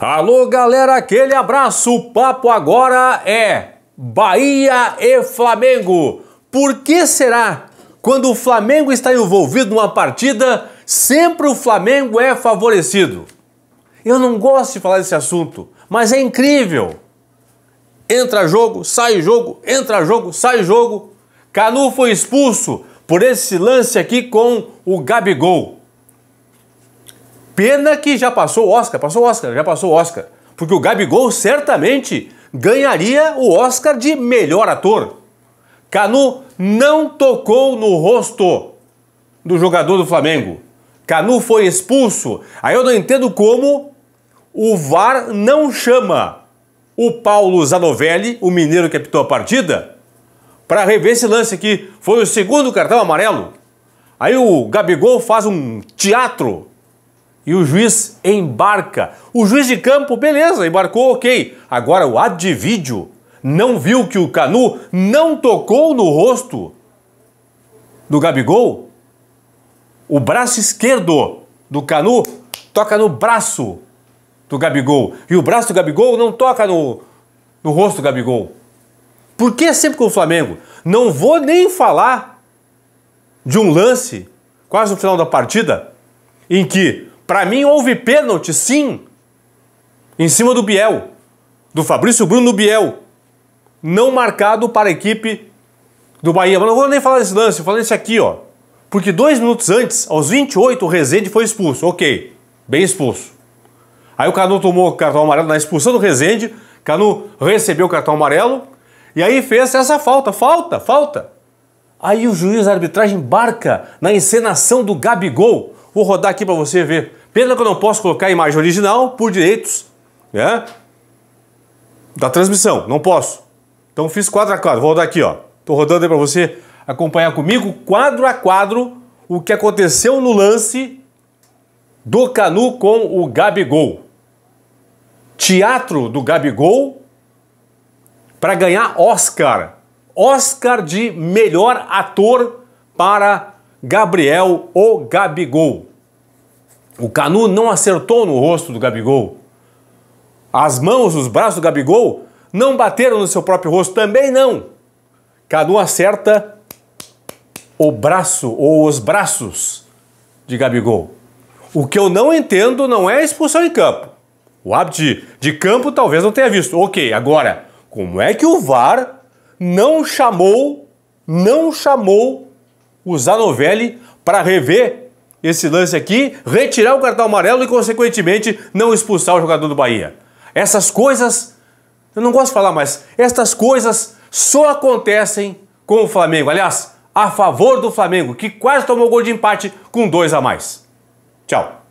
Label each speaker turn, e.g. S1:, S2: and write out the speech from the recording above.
S1: Alô, galera, aquele abraço. O papo agora é Bahia e Flamengo. Por que será? Quando o Flamengo está envolvido numa partida, sempre o Flamengo é favorecido. Eu não gosto de falar desse assunto, mas é incrível. Entra jogo, sai jogo, entra jogo, sai jogo. Canu foi expulso por esse lance aqui com o Gabigol. Pena que já passou o Oscar, passou o Oscar, já passou o Oscar. Porque o Gabigol certamente ganharia o Oscar de melhor ator. Canu não tocou no rosto do jogador do Flamengo. Canu foi expulso. Aí eu não entendo como o VAR não chama o Paulo Zanovelli, o mineiro que apitou a partida, para rever esse lance aqui. Foi o segundo cartão amarelo. Aí o Gabigol faz um teatro e o juiz embarca. O juiz de campo, beleza, embarcou, ok. Agora o advídeo não viu que o Canu não tocou no rosto do Gabigol? O braço esquerdo do Canu toca no braço do Gabigol e o braço do Gabigol não toca no, no rosto do Gabigol. Por que sempre com o Flamengo? Não vou nem falar de um lance quase no final da partida em que para mim houve pênalti, sim, em cima do Biel, do Fabrício Bruno Biel, não marcado para a equipe do Bahia. Mas não vou nem falar desse lance, vou falar desse aqui, ó. Porque dois minutos antes, aos 28, o Rezende foi expulso. Ok, bem expulso. Aí o Canu tomou o cartão amarelo na expulsão do Rezende. Canu recebeu o cartão amarelo e aí fez essa falta. Falta, falta. Aí o juiz da arbitragem embarca na encenação do Gabigol. Vou rodar aqui para você ver. Pena que eu não posso colocar a imagem original por direitos né, da transmissão, não posso. Então fiz quadro a quadro, vou rodar aqui, ó. Tô rodando aí para você acompanhar comigo, quadro a quadro, o que aconteceu no lance do Canu com o Gabigol. Teatro do Gabigol para ganhar Oscar. Oscar de melhor ator para Gabriel ou Gabigol. O Canu não acertou no rosto do Gabigol. As mãos, os braços do Gabigol não bateram no seu próprio rosto, também não. Canu acerta o braço ou os braços de Gabigol. O que eu não entendo não é a expulsão em campo. O hábito de, de campo talvez não tenha visto. Ok, agora, como é que o VAR não chamou, não chamou o Zanovelli para rever esse lance aqui, retirar o cartão amarelo e, consequentemente, não expulsar o jogador do Bahia. Essas coisas, eu não gosto de falar, mas estas coisas só acontecem com o Flamengo. Aliás, a favor do Flamengo, que quase tomou gol de empate com dois a mais. Tchau.